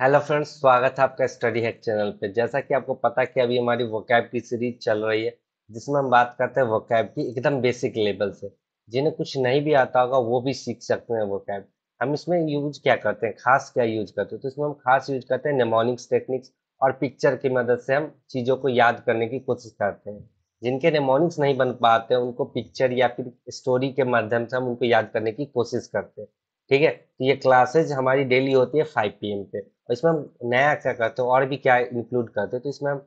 hello friends स्वागत है आपका स्टडी हेड चैनल पे जैसा कि आपको पता कि अभी हमारी वोकैब की सीरीज चल रही है जिसमें हम बात करते हैं वोकैब की एकदम बेसिक लेवल से जिन्हें कुछ नहीं भी आता होगा वो भी सीख सकते हैं वोकैब हम इसमें यूज क्या करते हैं खास क्या यूज करते हैं तो इसमें हम खास यूज करते हैं नेमोनिक्स टेक्निक्स और पिक्चर की मदद से हम चीज़ों को याद करने की कोशिश करते हैं जिनके नेमोनिक्स नहीं बन पाते उनको पिक्चर या फिर स्टोरी के माध्यम से हम उनको याद करने की कोशिश करते हैं ठीक है तो ये क्लासेज हमारी डेली होती है फाइव पी पे और इसमें हम नया क्या करते हैं और भी क्या इंक्लूड करते हैं तो इसमें हम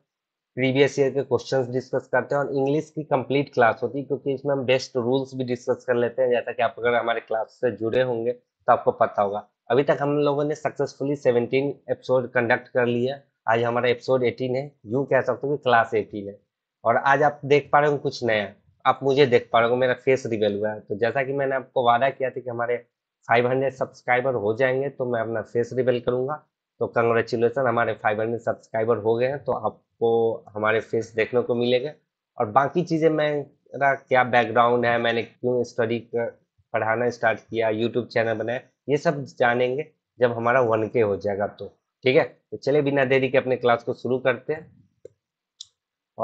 प्रीवियस ईयर के क्वेश्चन डिस्कस करते हैं और इंग्लिश की कंप्लीट क्लास होती है क्योंकि इसमें हम बेस्ट रूल्स भी डिस्कस कर लेते हैं जैसा कि आप अगर हमारे क्लास से जुड़े होंगे तो आपको पता होगा अभी तक हम लोगों ने सक्सेसफुली सेवनटीन एपिसोड कंडक्ट कर लिया आज हमारा एपिसोड एटीन है यूँ कह सकते हो कि क्लास एटीन है और आज आप देख पा रहे हो कुछ नया आप मुझे देख पा रहे हो मेरा फेस रिवेल हुआ है तो जैसा कि मैंने आपको वादा किया था कि हमारे 500 सब्सक्राइबर हो जाएंगे तो मैं अपना फेस रिवील करूंगा तो कंग्रेचुलेसन हमारे 500 सब्सक्राइबर हो गए हैं तो आपको हमारे फेस देखने को मिलेगा और बाकी चीज़ें मेरा क्या बैकग्राउंड है मैंने क्यों स्टडी पढ़ाना स्टार्ट किया यूट्यूब चैनल बनाया ये सब जानेंगे जब हमारा वन के हो जाएगा तो ठीक है तो चले बिना देरी के अपने क्लास को शुरू करते हैं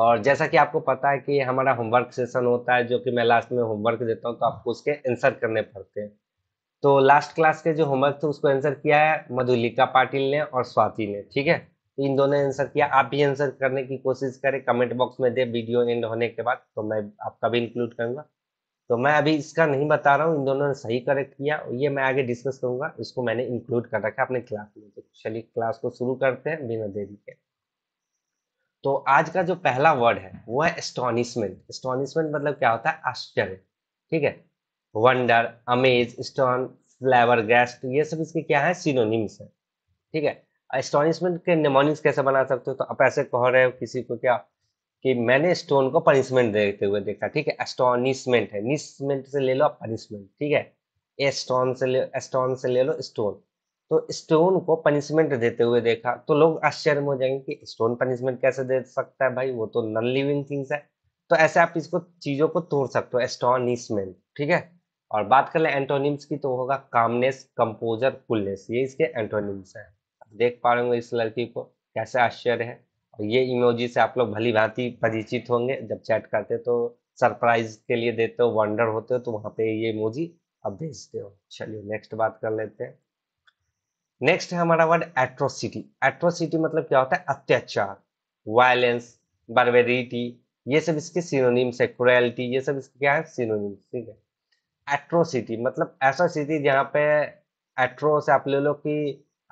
और जैसा कि आपको पता है कि हमारा होमवर्क सेशन होता है जो कि मैं लास्ट में होमवर्क देता हूँ तो आपको उसके आंसर करने पड़ते हैं तो लास्ट क्लास के जो होमवर्क थे उसको आंसर किया है मधुलिका पाटिल ने और स्वाति ने ठीक है तो इन दोनों ने आंसर किया आप भी आंसर करने की कोशिश करें कमेंट बॉक्स में दे वीडियो एंड होने के बाद तो मैं आपका भी इंक्लूड करूंगा तो मैं अभी इसका नहीं बता रहा हूँ इन दोनों ने सही करेक्ट किया ये मैं आगे डिस्कस करूंगा इसको मैंने इंक्लूड कर रखा अपने क्लास में तो चलिए क्लास को शुरू करते हैं बिना देरी के तो आज का जो पहला वर्ड है वो है एस्टोनिशमेंट एस्टोनिशमेंट मतलब क्या होता है आश्चर्य ठीक है wonder amaze stone flabbergast ये सब इसके क्या है सिनोनिम्स है ठीक है एस्टोनिशमेंट के निमोनिम्स कैसे बना सकते हो तो आप ऐसे कह रहे हो किसी को क्या कि मैंने स्टोन को पनिशमेंट देते हुए देखा ठीक है एस्टोनिशमेंट है निशमेंट से ले लो आप पनिशमेंट ठीक है एस्टोन से ले एस्टोन से ले लो स्टोन तो स्टोन को पनिशमेंट देते हुए देखा तो लोग आश्चर्य में हो जाएंगे कि स्टोन पनिशमेंट कैसे दे सकता है भाई वो तो नॉन लिविंग थिंग्स है तो ऐसे आप इसको चीज़ों को तोड़ सकते हो एस्टोनिशमेंट ठीक है और बात कर लें एंटोनिम्स की तो होगा कामनेस कंपोजर फुलनेस ये इसके एंटोनिम्स हैं देख पा रहे होंगे इस लड़की को कैसे आश्चर्य है और ये इमोजी से आप लोग भली भांति परिचित होंगे जब चैट करते तो सरप्राइज के लिए देते हो वंडर होते हो तो वहाँ पे ये इमोजी आप भेजते हो चलिए नेक्स्ट बात कर लेते हैं नेक्स्ट है हमारा वर्ड एट्रोसिटी एट्रोसिटी मतलब क्या होता है अत्याचार वायलेंस बर्बेरिटी ये सब इसके सिनोनिम्स है क्रुएल्टी ये सब इसके क्या है सिनोनिम्स ठीक है एट्रोसिटी मतलब ऐसा सिटी जहाँ पे एट्रो से आप ले लो कि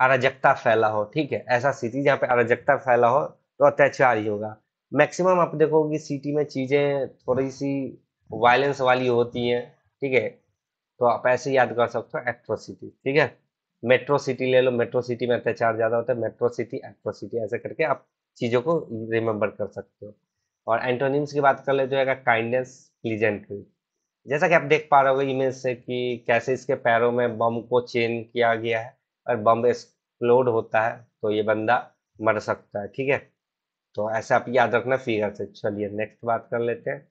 अराजकता फैला हो ठीक है ऐसा सिटी जहाँ पे अराजकता फैला हो तो अत्याचार ही होगा मैक्सिमम आप देखोगे सिटी में चीज़ें थोड़ी सी वायलेंस वाली होती हैं ठीक है तो आप ऐसे याद कर सकते हो एट्रो सिटी ठीक है मेट्रो सिटी ले लो मेट्रो सिटी में अत्याचार ज़्यादा होता है मेट्रो सिटी एट्रो सिटी ऐसे करके आप चीज़ों को रिमेम्बर कर सकते हो और एंटोनिम्स की बात कर ले तो काइंडनेस प्लीजेंट्री जैसा कि आप देख पा रहे हो इमेज से कि कैसे इसके पैरों में बम को चेन किया गया है और बम एक्सप्लोड होता है तो ये बंदा मर सकता है ठीक है तो ऐसे आप याद रखना फिगर से चलिए नेक्स्ट बात कर लेते हैं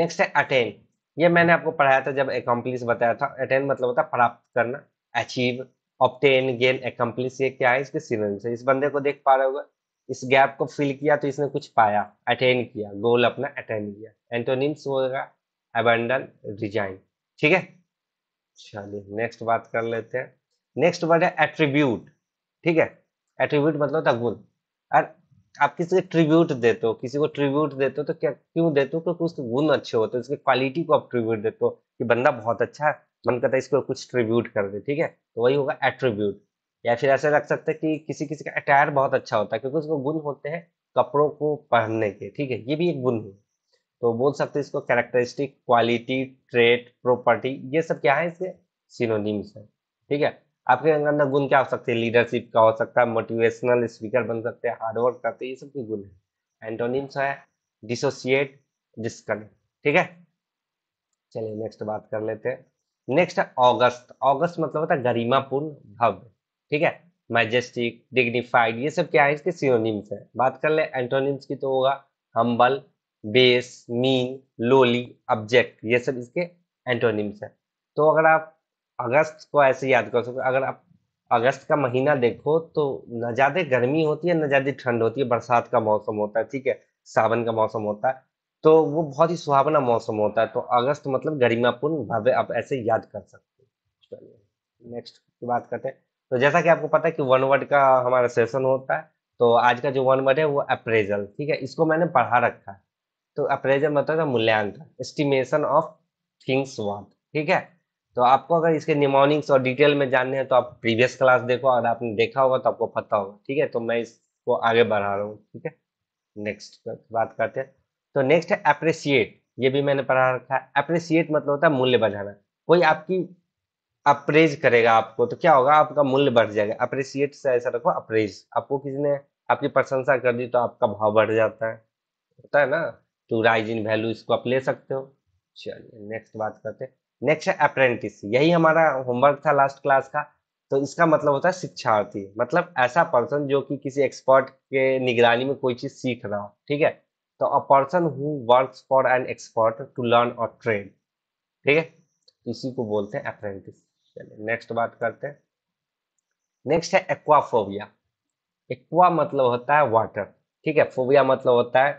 नेक्स्ट है अटेन ये मैंने आपको पढ़ाया था जब एकम्प्लिस बताया था अटेन मतलब होता है प्राप्त करना अचीव ऑप्टेन गेन एकम्प्लिस ये क्या है इसके सिनोनिम से इस बंदे को देख पा रहे होगा इस गैप को फिल किया तो इसने कुछ पाया अटेन किया गोल अपना अटेन किया एंटोनिम्स होगा अबेंडन रिजाइन ठीक है चलिए नेक्स्ट बात कर लेते हैं नेक्स्ट वर्ड है एट्रीब्यूट ठीक है एट्रीब्यूट मतलब होता गुण और आप किसी को ट्रिब्यूट देते हो किसी को ट्रिब्यूट देते हो तो क्या क्यों देते हो क्योंकि उसके गुण अच्छे होते हैं उसकी क्वालिटी को आप ट्रिब्यूट देते हो कि बंदा बहुत अच्छा है मन करता है इसको कुछ ट्रिब्यूट कर दे ठीक है तो वही होगा एट्रीब्यूट या फिर ऐसे रख सकते हैं कि किसी किसी का अटायर बहुत अच्छा होता है क्योंकि उसको गुण होते हैं कपड़ों को पहनने के ठीक है ये भी एक गुण है तो बोल सकते हैं इसको कैरेक्टरिस्टिक क्वालिटी ट्रेट प्रॉपर्टी ये सब क्या है इसके सिनोनिम्स है ठीक है आपके अंदर गुण क्या हो सकते हैं लीडरशिप का हो सकता है मोटिवेशनल स्पीकर बन सकते हैं हार्डवर्क करते हैं ये सब के गुण है एंटोनिम्स है डिसोसिएट डिस्कनेक्ट ठीक है चलिए नेक्स्ट बात कर लेते हैं नेक्स्ट ऑगस्ट ऑगस्ट मतलब होता है गरिमापूर्ण भव्य ठीक है मैजेस्टिक डिग्निफाइड ये सब क्या है इसके सिनोनिम्स है बात कर ले एंटोनिम्स की तो होगा humble base mean lowly abject ये सब इसके एंटोनिम्स हैं तो अगर आप अगस्त को ऐसे याद कर सकते अगर आप अगस्त का महीना देखो तो न ज़्यादा गर्मी होती है न ज़्यादा ठंड होती है बरसात का मौसम होता है ठीक है सावन का मौसम होता है तो वो बहुत ही सुहावना मौसम होता है तो अगस्त मतलब गरिमापूर्ण भव्य आप ऐसे याद कर सकते चलिए नेक्स्ट की बात करते हैं तो जैसा कि आपको पता है कि वन वर्ड का हमारा सेशन होता है तो आज का जो वन वर्ड है वो अप्रेजल ठीक है इसको मैंने पढ़ा रखा है तो अप्रेजल मतलब मूल्यांकन एस्टिमेशन ऑफ थिंग्स वर्थ ठीक है तो आपको अगर इसके निमोनिक्स और डिटेल में जानने हैं तो आप प्रीवियस क्लास देखो अगर आपने देखा होगा तो आपको पता होगा ठीक है तो मैं इसको आगे बढ़ा रहा हूँ ठीक है नेक्स्ट बात करते हैं तो नेक्स्ट है अप्रिसिएट ये भी मैंने पढ़ा रखा है अप्रिसिएट मतलब होता है मूल्य बढ़ाना कोई आपकी अप्रेज करेगा आपको तो क्या होगा आपका मूल्य बढ़ जाएगा अप्रिसिएट से ऐसा रखो अप्रेज आपको किसी ने आपकी प्रशंसा कर दी तो आपका भाव बढ़ जाता है होता है ना तो राइज इन वैल्यू इसको आप ले सकते हो चलिए नेक्स्ट बात करते हैं नेक्स्ट है अप्रेंटिस यही हमारा होमवर्क था लास्ट क्लास का तो इसका मतलब होता है शिक्षार्थी मतलब ऐसा पर्सन जो कि किसी एक्सपर्ट के निगरानी में कोई चीज सीख रहा हो ठीक है तो a person who works for an expert to learn और ट्रेन ठीक है तो इसी को बोलते हैं अप्रेंटिस चलिए नेक्स्ट बात करते हैं नेक्स्ट है एक्वाफोबिया एक्वा मतलब होता है वाटर ठीक है फोबिया मतलब होता है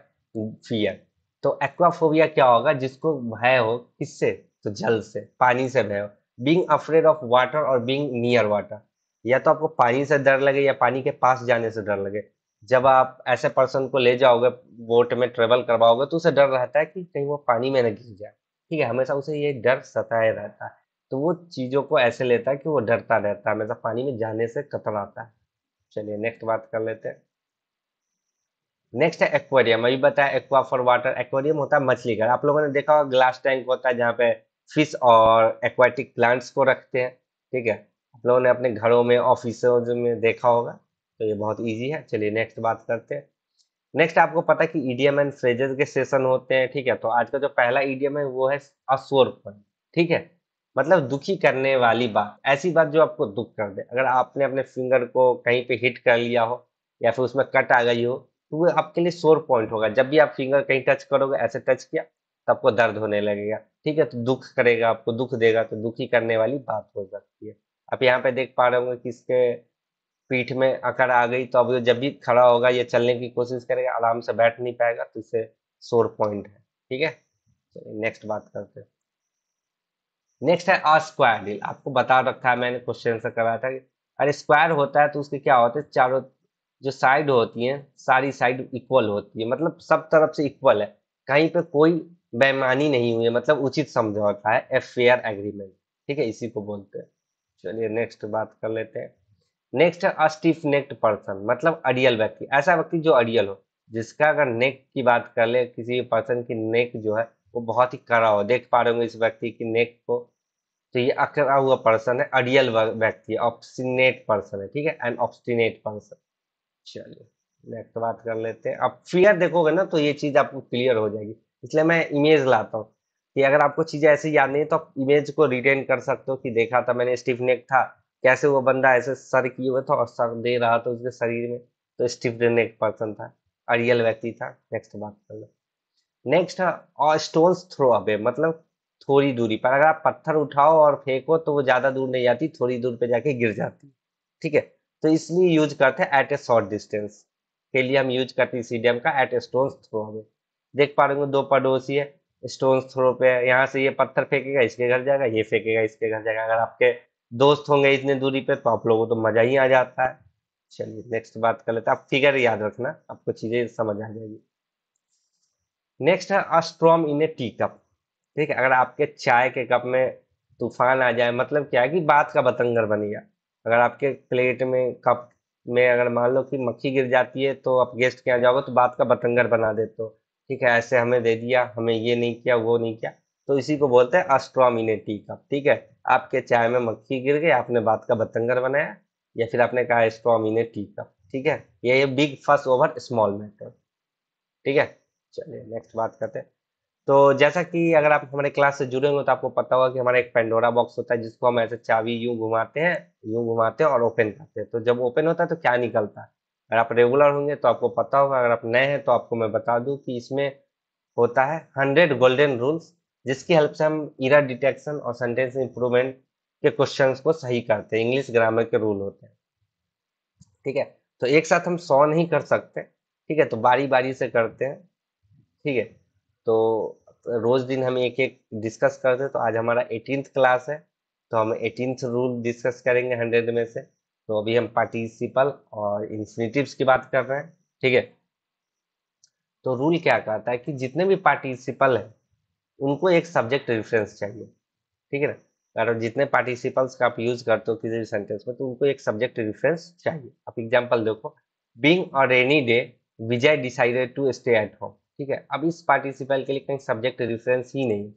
फियर तो एक्वाफोबिया क्या होगा जिसको भय हो किससे तो जल से पानी से भय हो बींग अफ्रेड ऑफ वाटर और बींग नियर वाटर या तो आपको पानी से डर लगे या पानी के पास जाने से डर लगे जब आप ऐसे पर्सन को ले जाओगे बोट में ट्रेवल करवाओगे तो उसे डर रहता है कि कहीं वो पानी में न गिर जाए ठीक है हमेशा उसे ये डर सताए रहता है तो वो चीज़ों को ऐसे लेता है कि वो डरता रहता है हमेशा पानी में जाने से कतराता है चलिए नेक्स्ट बात कर लेते हैं नेक्स्ट है एक्वेरियम अभी बताया एक्वा फॉर वाटर एक्वेरियम होता है मछली घर आप लोगों ने देखा होगा ग्लास टैंक होता है जहाँ पे फिश और एक्वाटिक प्लांट्स को रखते हैं ठीक है आप लोगों ने अपने घरों में ऑफिसों में देखा होगा तो ये बहुत ईजी है चलिए नेक्स्ट बात करते हैं नेक्स्ट आपको पता है कि ईडीएम एंड फ्रेजेस के सेशन होते हैं ठीक है तो आज का जो पहला ईडीएम है वो है पर ठीक है मतलब दुखी करने वाली बात ऐसी बात जो आपको दुख कर दे अगर आपने अपने फिंगर को कहीं पे हिट कर लिया हो या फिर उसमें कट आ गई हो तो वो आपके लिए सोर पॉइंट होगा जब भी आप फिंगर कहीं टच करोगे ऐसे टच किया तो आपको दर्द होने लगेगा ठीक है तो दुख करेगा आपको दुख देगा तो दुखी करने वाली बात हो सकती है आप यहाँ पे देख पा रहे होंगे कि इसके पीठ में अकड़ आ गई तो अब जब भी खड़ा होगा या चलने की कोशिश करेगा आराम से बैठ नहीं पाएगा तो इसे सोर पॉइंट है ठीक है तो नेक्स्ट बात करते हैं नेक्स्ट है अस्क्वायर डील आपको बता रखा है मैंने क्वेश्चन से कराया था अरे स्क्वायर होता है तो उसके क्या होते हैं चारों जो साइड होती हैं सारी साइड इक्वल होती है मतलब सब तरफ से इक्वल है कहीं पे कोई बेमानी नहीं हुई है मतलब उचित समझौता है ए फेयर एग्रीमेंट ठीक है इसी को बोलते हैं चलिए नेक्स्ट बात कर लेते हैं नेक्स्ट है अस्टिफ नेक्ट पर्सन मतलब अड़ियल व्यक्ति ऐसा व्यक्ति जो अड़ियल हो जिसका अगर नेक की बात कर ले किसी पर्सन की नेक जो है वो बहुत ही कड़ा हो देख पा रहे होंगे इस व्यक्ति की नेक को तो ये अकड़ा हुआ पर्सन है अड़ियल व्यक्ति है ऑप्सिनेट पर्सन है ठीक है एंड ऑप्सिनेट पर्सन चलो तो नेक्स्ट बात कर लेते हैं अब फियर देखोगे ना तो ये चीज आपको क्लियर हो जाएगी इसलिए मैं इमेज लाता हूँ कि अगर आपको चीजें ऐसी याद नहीं तो आप इमेज को रिटेन कर सकते हो कि देखा था मैंने स्टिफ नेक था कैसे वो बंदा ऐसे सर किए हुए था और सर दे रहा था उसके शरीर में तो स्टिफ नेक पर्सन था अरियल व्यक्ति था नेक्स्ट बात कर लो नेक्स्ट हाँ, और स्टोन थ्रो अबे मतलब थोड़ी दूरी पर अगर आप पत्थर उठाओ और फेंको तो वो ज्यादा दूर नहीं जाती थोड़ी दूर पे जाके गिर जाती ठीक है तो इसलिए यूज करते हैं एट ए शॉर्ट डिस्टेंस के लिए हम यूज करते हैं सीडीएम का एट ए स्टोन थ्रो में देख पा रहे होंगे दो पड़ोसी है स्टोन थ्रो पे यहाँ से ये पत्थर फेंकेगा इसके घर जाएगा ये फेंकेगा इसके घर जाएगा अगर आपके दोस्त होंगे इतने दूरी पे तो आप लोगों को तो मजा ही आ जाता है चलिए नेक्स्ट बात कर लेते हैं आप फिगर याद रखना आपको चीजें समझ आ जाएगी नेक्स्ट है अस्ट्रॉम इन ए टी कप ठीक है अगर आपके चाय के कप में तूफान आ जाए मतलब क्या है कि बात का बतंगर बन गया अगर आपके प्लेट में कप में अगर मान लो कि मक्खी गिर जाती है तो आप गेस्ट के यहाँ जाओगे तो बात का बतंगर बना देते हो ठीक है ऐसे हमें दे दिया हमें ये नहीं किया वो नहीं किया तो इसी को बोलते हैं अस्ट्रामिने टी कप ठीक है आपके चाय में मक्खी गिर गई आपने बात का बतंगर बनाया या फिर आपने कहा एस्ट्रॉमिने टी कप ठीक है ये big first over small matter ठीक है चलिए नेक्स्ट बात करते हैं तो जैसा कि अगर आप हमारे क्लास से जुड़े होंगे तो आपको पता होगा कि हमारा एक पेंडोरा बॉक्स होता है जिसको हम ऐसे चाबी यूं घुमाते हैं यूं घुमाते हैं और ओपन करते हैं तो जब ओपन होता है तो क्या निकलता है अगर आप रेगुलर होंगे तो आपको पता होगा अगर आप नए हैं तो आपको मैं बता दूं कि इसमें होता है हंड्रेड गोल्डन रूल्स जिसकी हेल्प से हम इरा डिटेक्शन और सेंटेंस इंप्रूवमेंट के क्वेश्चन को सही करते हैं इंग्लिश ग्रामर के रूल होते हैं ठीक है तो एक साथ हम सौ नहीं कर सकते ठीक है तो बारी बारी से करते हैं ठीक है तो रोज दिन हम एक एक डिस्कस करते तो आज हमारा एटीन क्लास है तो हम एटीन रूल डिस्कस करेंगे हंड्रेड में से तो अभी हम पार्टिसिपल और इंफिनिटिव्स की बात कर रहे हैं ठीक है तो रूल क्या कहता है कि जितने भी पार्टिसिपल हैं उनको एक सब्जेक्ट रेफरेंस चाहिए ठीक है ना अगर जितने पार्टिसिपल्स का आप यूज करते हो किसी भी सेंटेंस में तो उनको एक सब्जेक्ट रेफरेंस चाहिए आप एग्जाम्पल देखो being rainy day Vijay decided to stay at home ठीक है अब इस पार्टिसिपल के लिए कहीं सब्जेक्ट रेफरेंस ही नहीं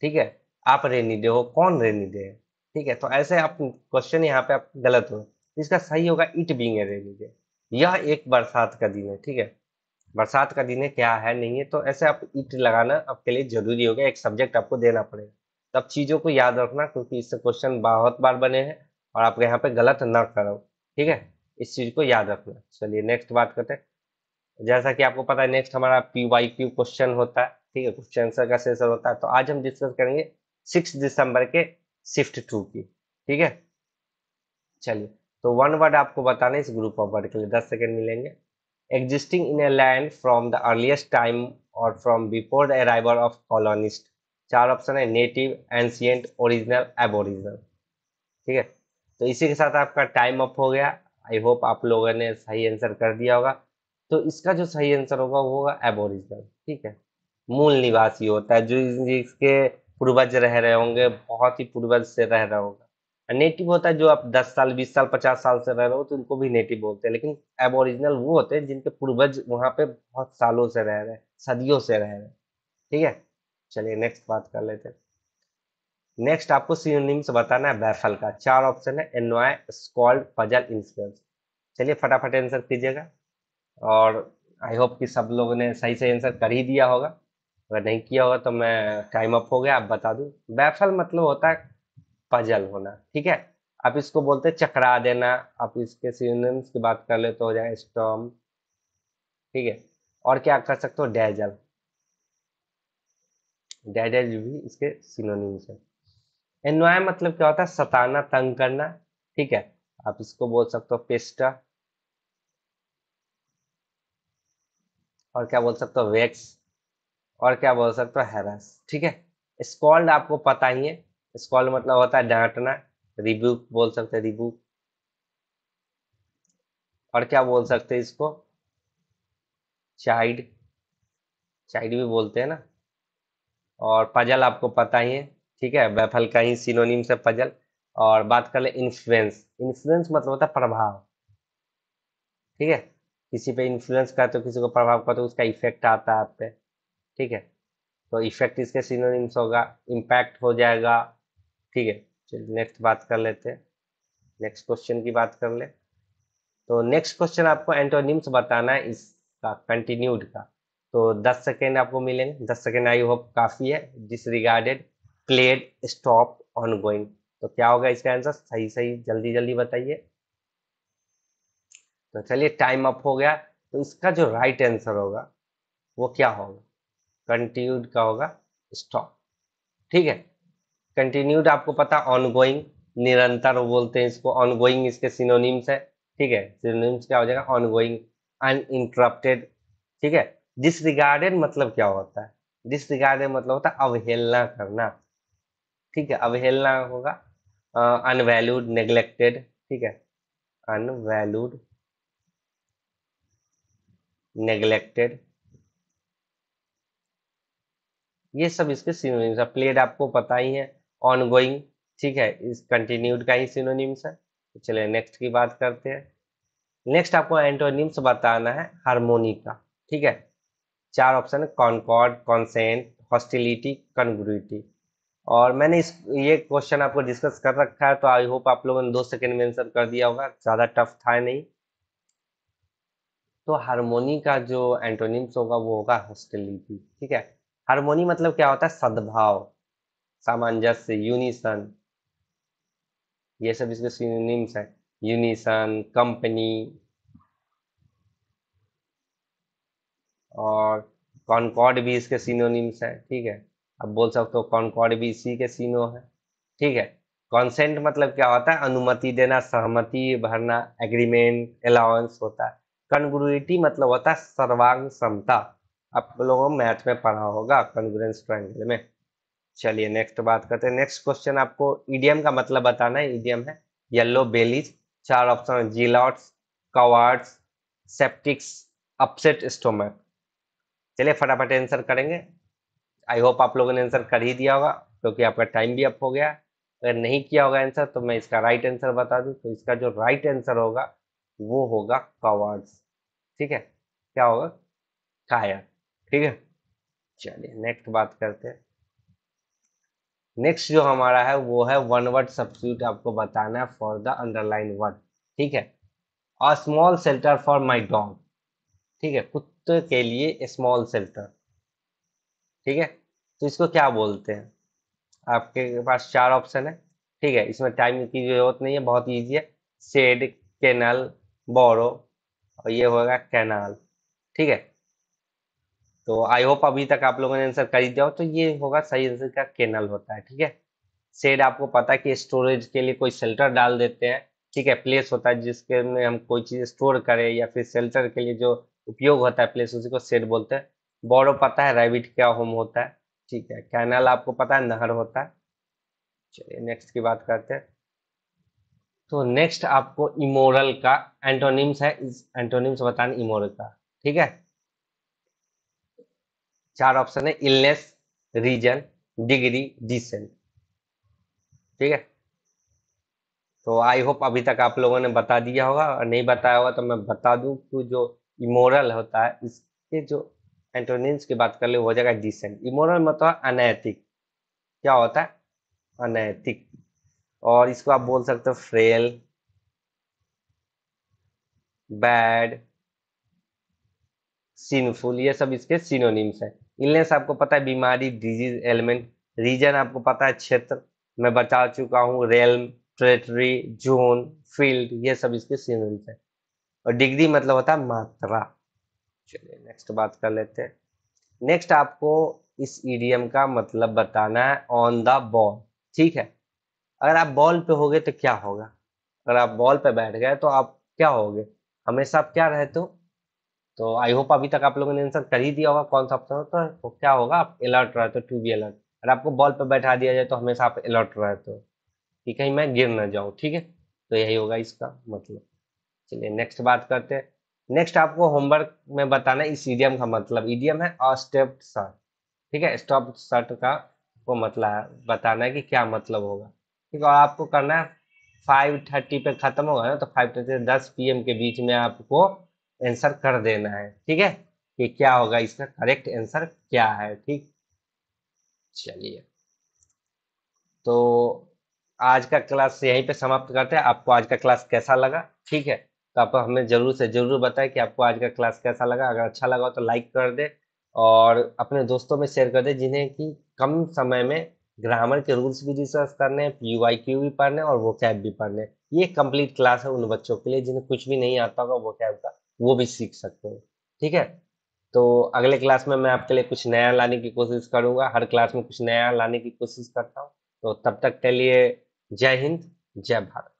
ठीक है आप रेनी डे हो कौन रेनी डे है ठीक है तो ऐसे आप क्वेश्चन यहाँ पे आप गलत हो इसका सही होगा it being a rainy day यह एक बरसात का दिन है ठीक है बरसात का दिन है क्या है नहीं है तो ऐसे आप इट लगाना आपके लिए जरूरी होगा एक सब्जेक्ट आपको देना पड़ेगा तब तो चीज़ों को याद रखना क्योंकि इससे क्वेश्चन बहुत बार बने हैं और आप यहाँ पे गलत ना करो ठीक है इस चीज़ को याद रखना चलिए नेक्स्ट बात करते हैं जैसा कि आपको पता है नेक्स्ट हमारा पी वाई क्यू क्वेश्चन होता है ठीक है क्वेश्चन आंसर का सेशन होता है तो आज हम डिस्कस करेंगे सिक्स दिसंबर के शिफ्ट टू की ठीक है चलिए तो वन वर्ड आपको बताना इस ग्रुप ऑफ वर्ड के लिए दस सेकेंड मिलेंगे existing in a land from the earliest time और from before the arrival of colonist चार ऑप्शन है नेटिव एंशियंट ओरिजिनल ओरिजिनल ठीक है तो इसी के साथ आपका टाइम अप हो गया आई होप आप लोगों ने सही आंसर कर दिया होगा तो इसका जो सही आंसर होगा वो होगा एबोरिजिनल ठीक है मूल निवासी होता है जो इसके पूर्वज रह रहे होंगे बहुत ही पूर्वज से रह रहा होगा नेटिव होता है जो आप 10 साल 20 साल 50 साल से रह रहे हो तो उनको भी नेटिव बोलते हैं लेकिन एबोरिजिनल वो होते हैं जिनके पूर्वज वहाँ पे बहुत सालों से रह रहे हैं सदियों से रह रहे हैं ठीक है चलिए नेक्स्ट बात कर लेते हैं नेक्स्ट आपको सीनोनिम्स बताना है बैफल का चार ऑप्शन है एनवाय स्कॉल्ड पजल इंस्पेंस चलिए फटाफट आंसर कीजिएगा और आई होप कि सब लोगों ने सही सही आंसर कर ही दिया होगा अगर नहीं किया होगा तो मैं टाइम अप हो गया आप बता दूं बैफल मतलब होता है पजल होना ठीक है आप इसको बोलते हैं चकरा देना आप इसके सीनम्स की बात कर ले तो हो जाए स्टॉम ठीक है और क्या कर सकते हो डैजल डैजल भी इसके सिनोनिम्स है एनवाय मतलब क्या होता है सताना तंग करना ठीक है आप इसको बोल सकते हो पेस्टा और क्या बोल सकते हो वेक्स और क्या बोल सकते हो हैरस ठीक है स्कॉल्ड आपको पता ही है स्कॉल्ड मतलब होता है डांटना रिब्यूक बोल सकते हैं रिब्यूक और क्या बोल सकते हैं इसको चाइड चाइड भी बोलते हैं ना और पजल आपको पता ही है ठीक है बैफल का ही सिनोनिम से पजल और बात कर ले इन्फ्लुएंस इन्फ्लुएंस मतलब होता है प्रभाव ठीक है किसी पे इन्फ्लुएंस करते हो किसी को प्रभाव करते हो उसका इफेक्ट आता है आप पे ठीक है तो इफेक्ट इसके सिनोनिम्स होगा इम्पैक्ट हो जाएगा ठीक है चलिए नेक्स्ट बात कर लेते हैं नेक्स्ट क्वेश्चन की बात कर ले तो नेक्स्ट क्वेश्चन आपको एंटोनिम्स बताना है इसका कंटिन्यूड का तो 10 सेकेंड आपको मिलेंगे 10 सेकेंड आई होप काफ़ी है disregarded played stop on going तो क्या होगा इसका आंसर सही सही जल्दी जल्दी बताइए तो चलिए टाइम अप हो गया तो इसका जो राइट आंसर होगा वो क्या होगा कंटिन्यूड का होगा स्टॉप ठीक है कंटिन्यूड आपको पता ऑन गोइंग निरंतर बोलते हैं इसको ऑन गोइंग इसके सिनोनिम्स है ठीक है सिनोनिम्स क्या हो जाएगा ऑन गोइंग अनइंटरप्टेड ठीक है डिसरिगार्डेड मतलब क्या होता है डिसरिगार्डेड मतलब होता है अवहेलना करना ठीक है अवहेलना होगा अनवैल्यूड नेग्लेक्टेड ठीक है अनवैल्यूड नेग्लेक्टेड ये सब इसके सिनोनिम्स है प्लेड आपको पता ही है ऑनगोइंग ठीक है इस कंटिन्यूड का ही सिनोनिम्स है तो चलिए नेक्स्ट की बात करते हैं नेक्स्ट आपको एंटोनिम्स बताना है हारमोनी का ठीक है चार ऑप्शन है कॉनकॉर्ड कॉन्सेंट हॉस्टिलिटी कन्ग्रुटी और मैंने इस ये क्वेश्चन आपको डिस्कस कर रखा है तो आई होप आप लोगों ने दो सेकेंड में आंसर कर दिया होगा ज़्यादा टफ था नहीं तो हारमोनी का जो एंटोनिम्स होगा वो होगा हॉस्टिलिटी ठीक है हारमोनी मतलब क्या होता है सद्भाव सामंजस्य यूनिसन ये सब इसके सिनोनिम्स है यूनिसन कंपनी और कॉनकॉर्ड भी इसके सिनोनिम्स है ठीक है अब बोल सकते हो कॉनकॉर्ड भी इसी के सीनो है ठीक है कॉन्सेंट मतलब क्या होता है अनुमति देना सहमति भरना एग्रीमेंट अलाउंस होता है कन्ग्रुइटी मतलब होता है सर्वांग समता आप लोगों मैथ में पढ़ा होगा कन्ग्रुएंस ट्राइंगल में चलिए नेक्स्ट बात करते हैं नेक्स्ट क्वेश्चन आपको ईडीएम का मतलब बताना है ईडीएम है येल्लो बेलीज चार option zealots cowards sceptics upset stomach चलिए फटाफट आंसर करेंगे आई होप आप लोगों ने आंसर कर ही दिया होगा क्योंकि आपका टाइम भी अप हो गया अगर नहीं किया होगा आंसर तो मैं इसका राइट आंसर बता दूं तो इसका जो राइट आंसर होगा वो होगा कवार्ड्स ठीक है क्या होगा छाया ठीक है चलिए नेक्स्ट बात करते हैं नेक्स्ट जो हमारा है वो है वन वर्ड सब्सिट्यूट आपको बताना है फॉर द अंडरलाइन वर्ड ठीक है और small shelter for my dog ठीक है कुत्ते के लिए स्मॉल सेल्टर ठीक है तो इसको क्या बोलते हैं आपके पास चार ऑप्शन है ठीक है इसमें टाइम की जरूरत नहीं है बहुत ईजी है सेड केनल बोरो और ये होगा कैनाल ठीक है तो आई होप अभी तक आप लोगों ने आंसर कर ही दिया हो तो ये होगा सही आंसर का केनल होता है ठीक है शेड आपको पता है कि स्टोरेज के लिए कोई शेल्टर डाल देते हैं ठीक है प्लेस होता है जिसके में हम कोई चीज़ स्टोर करें या फिर शेल्टर के लिए जो उपयोग होता है प्लेस उसी को शेड बोलते हैं बॉडो पता है रेबिट क्या होम होता है ठीक है कैनल आपको पता है नहर होता है चलिए नेक्स्ट की बात करते हैं तो नेक्स्ट आपको इमोरल का एंटोनिम्स है इस एंटोनिम्स बताने इमोरल का ठीक है चार ऑप्शन है इलनेस रीजन डिग्री डिसेंट ठीक है तो आई होप अभी तक आप लोगों ने बता दिया होगा और नहीं बताया होगा तो मैं बता दूं कि जो इमोरल होता है इसके जो एंटोनिम्स की बात कर ले हो जाएगा डिसेंट इमोरल मतलब अनैतिक क्या होता है अनैतिक और इसको आप बोल सकते हो फ्रेल बैड सिनफुल ये सब इसके सिनोनिम्स हैं इलनेस आपको पता है बीमारी डिजीज एलिमेंट रीजन आपको पता है क्षेत्र मैं बता चुका हूँ रेलम टेरेटरी जोन फील्ड ये सब इसके सिनोनिम्स हैं और डिग्री मतलब होता है मात्रा चलिए नेक्स्ट बात कर लेते हैं नेक्स्ट आपको इस ईडीएम का मतलब बताना है ऑन द बॉल ठीक है अगर आप बॉल पे होगे तो क्या होगा अगर आप बॉल पे बैठ गए तो आप क्या होगे हमेशा आप क्या रहते हो तो आई होप अभी तक आप लोगों ने आंसर कर ही दिया होगा कौन सा ऑप्शन होता है तो क्या होगा आप अलर्ट रहते हो टू बी अलर्ट अगर आपको बॉल पर बैठा दिया जाए तो हमेशा आप अलर्ट रहते हो कि कहीं मैं गिर ना जाऊँ ठीक है तो यही होगा इसका मतलब चलिए नेक्स्ट बात करते हैं नेक्स्ट आपको होमवर्क में बताना इस ईडियम का मतलब ईडियम है अस्टेप्ड शर्ट ठीक है स्टॉप शर्ट का वो मतलब बताना है कि क्या मतलब होगा ठीक है आपको करना है 5:30 थर्टी पे ख़त्म होगा ना तो 5:30 थर्टी से दस पी के बीच में आपको आंसर कर देना है ठीक है कि क्या होगा इसका करेक्ट आंसर क्या है ठीक चलिए तो आज का क्लास यहीं पे समाप्त करते हैं आपको आज का क्लास कैसा लगा ठीक है तो आप हमें ज़रूर से ज़रूर बताएं कि आपको आज का क्लास कैसा लगा अगर अच्छा लगा तो लाइक कर दे और अपने दोस्तों में शेयर कर दे जिन्हें कि कम समय में ग्रामर के रूल्स भी डिस्कस करने हैं पी वाई क्यू भी पढ़ने और वो कैब भी पढ़ने ये कंप्लीट क्लास है उन बच्चों के लिए जिन्हें कुछ भी नहीं आता होगा वो कैब का वो भी सीख सकते हैं ठीक है तो अगले क्लास में मैं आपके लिए कुछ नया लाने की कोशिश करूंगा हर क्लास में कुछ नया लाने की कोशिश करता हूँ तो तब तक के लिए जय हिंद जय भारत